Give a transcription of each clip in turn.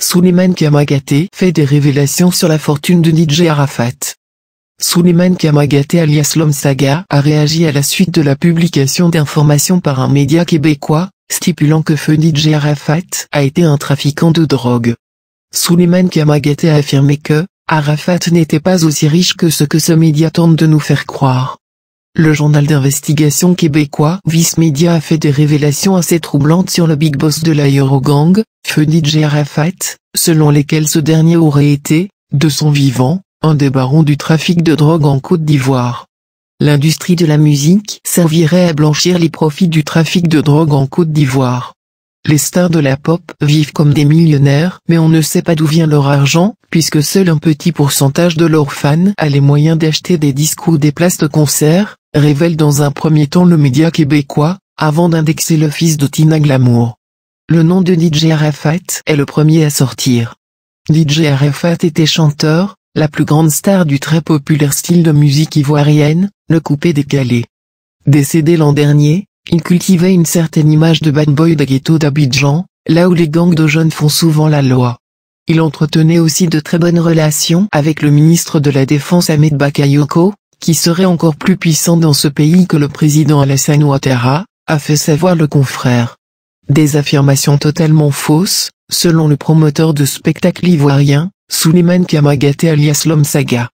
Suleiman Kamagaté fait des révélations sur la fortune de Nidje Arafat. Suleiman Kamagaté alias Lom saga a réagi à la suite de la publication d'informations par un média québécois, stipulant que Feu Nidje Arafat a été un trafiquant de drogue. Suleiman Kamagaté a affirmé que, Arafat n'était pas aussi riche que ce que ce média tente de nous faire croire. Le journal d'investigation québécois Vice Media a fait des révélations assez troublantes sur le big boss de la Eurogang, Fenid Gerafat, selon lesquelles ce dernier aurait été, de son vivant, un des barons du trafic de drogue en Côte d'Ivoire. L'industrie de la musique servirait à blanchir les profits du trafic de drogue en Côte d'Ivoire. Les stars de la pop vivent comme des millionnaires, mais on ne sait pas d'où vient leur argent, puisque seul un petit pourcentage de leurs fans a les moyens d'acheter des disques ou des places de concert, révèle dans un premier temps le média québécois, avant d'indexer le fils de Tina Glamour. Le nom de DJ Arafat est le premier à sortir. DJ Arafat était chanteur, la plus grande star du très populaire style de musique ivoirienne, le coupé décalé. Décédé l'an dernier, il cultivait une certaine image de bad boy de ghetto d'Abidjan, là où les gangs de jeunes font souvent la loi. Il entretenait aussi de très bonnes relations avec le ministre de la Défense Ahmed Bakayoko, qui serait encore plus puissant dans ce pays que le président Alassane Ouattara, a fait savoir le confrère. Des affirmations totalement fausses, selon le promoteur de spectacle ivoirien, Souleymane Kamagaté alias Lom saga.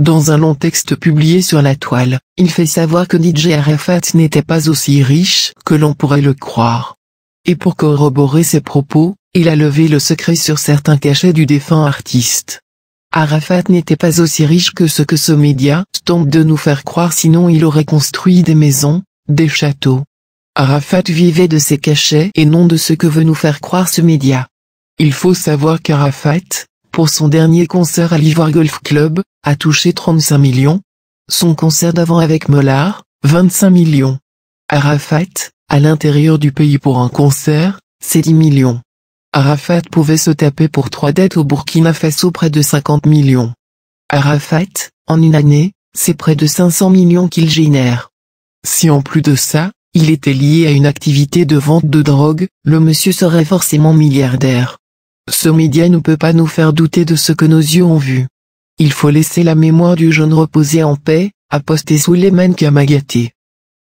Dans un long texte publié sur la toile, il fait savoir que DJ Arafat n'était pas aussi riche que l'on pourrait le croire. Et pour corroborer ses propos, il a levé le secret sur certains cachets du défunt artiste. Arafat n'était pas aussi riche que ce que ce média tente de nous faire croire sinon il aurait construit des maisons, des châteaux. Arafat vivait de ses cachets et non de ce que veut nous faire croire ce média. Il faut savoir qu'Arafat, pour son dernier concert à l'Ivoire Golf Club, a touché 35 millions. Son concert d'avant avec Mollard, 25 millions. Arafat, à l'intérieur du pays pour un concert, c'est 10 millions. Arafat pouvait se taper pour trois dettes au Burkina Faso près de 50 millions. Arafat, en une année, c'est près de 500 millions qu'il génère. Si en plus de ça, il était lié à une activité de vente de drogue, le monsieur serait forcément milliardaire. Ce média ne peut pas nous faire douter de ce que nos yeux ont vu. Il faut laisser la mémoire du jeune reposer en paix, aposté Suleiman Kamagati.